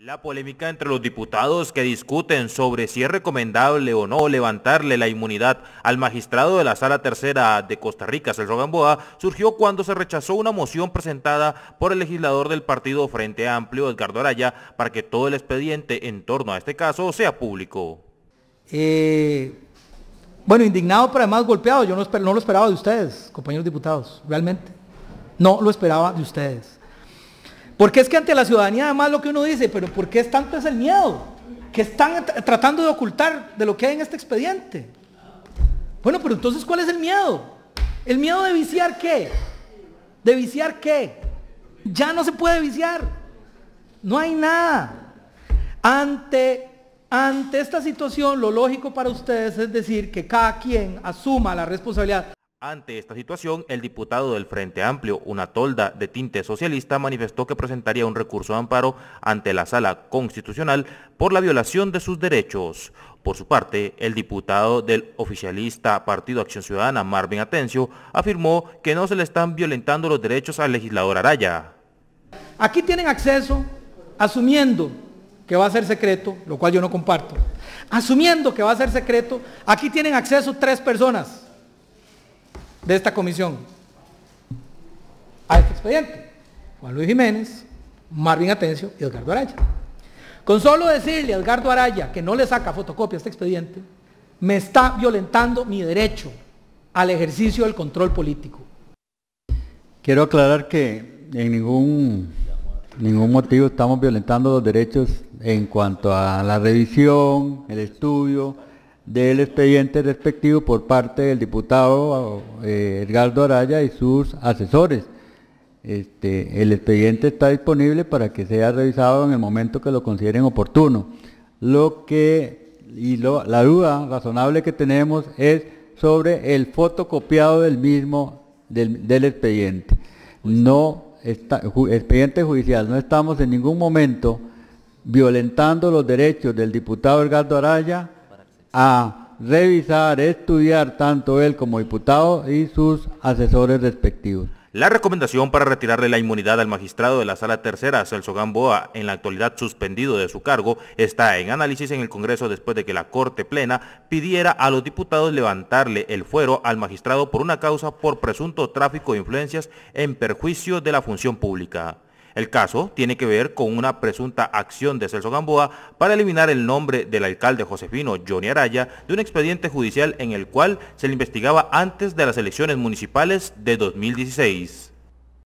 La polémica entre los diputados que discuten sobre si es recomendable o no levantarle la inmunidad al magistrado de la Sala Tercera de Costa Rica, Sergio Gamboa, surgió cuando se rechazó una moción presentada por el legislador del partido Frente Amplio, Edgardo Araya, para que todo el expediente en torno a este caso sea público. Eh, bueno, indignado, pero además golpeado. Yo no, no lo esperaba de ustedes, compañeros diputados, realmente. No lo esperaba de ustedes. Porque es que ante la ciudadanía además lo que uno dice, pero ¿por qué es tanto es el miedo? que están tratando de ocultar de lo que hay en este expediente? Bueno, pero entonces ¿cuál es el miedo? ¿El miedo de viciar qué? ¿De viciar qué? Ya no se puede viciar. No hay nada. Ante, ante esta situación, lo lógico para ustedes es decir que cada quien asuma la responsabilidad ante esta situación, el diputado del Frente Amplio, una tolda de tinte socialista, manifestó que presentaría un recurso de amparo ante la Sala Constitucional por la violación de sus derechos. Por su parte, el diputado del oficialista Partido Acción Ciudadana, Marvin Atencio, afirmó que no se le están violentando los derechos al legislador Araya. Aquí tienen acceso, asumiendo que va a ser secreto, lo cual yo no comparto, asumiendo que va a ser secreto, aquí tienen acceso tres personas de esta comisión a este expediente. Juan Luis Jiménez, Marvin Atencio y Edgardo Araya. Con solo decirle a Edgardo Araya que no le saca fotocopia a este expediente, me está violentando mi derecho al ejercicio del control político. Quiero aclarar que en ningún, ningún motivo estamos violentando los derechos en cuanto a la revisión, el estudio, del expediente respectivo por parte del diputado eh, Edgardo Araya y sus asesores. Este, el expediente está disponible para que sea revisado en el momento que lo consideren oportuno. Lo que y la duda razonable que tenemos es sobre el fotocopiado del mismo del, expediente. No está, expediente judicial. No estamos en ningún momento violentando los derechos del diputado Edgardo Araya a revisar, estudiar tanto él como diputado y sus asesores respectivos. La recomendación para retirarle la inmunidad al magistrado de la Sala Tercera, Celso Gamboa, en la actualidad suspendido de su cargo, está en análisis en el Congreso después de que la Corte Plena pidiera a los diputados levantarle el fuero al magistrado por una causa por presunto tráfico de influencias en perjuicio de la función pública. El caso tiene que ver con una presunta acción de Celso Gamboa para eliminar el nombre del alcalde josefino Johnny Araya de un expediente judicial en el cual se le investigaba antes de las elecciones municipales de 2016.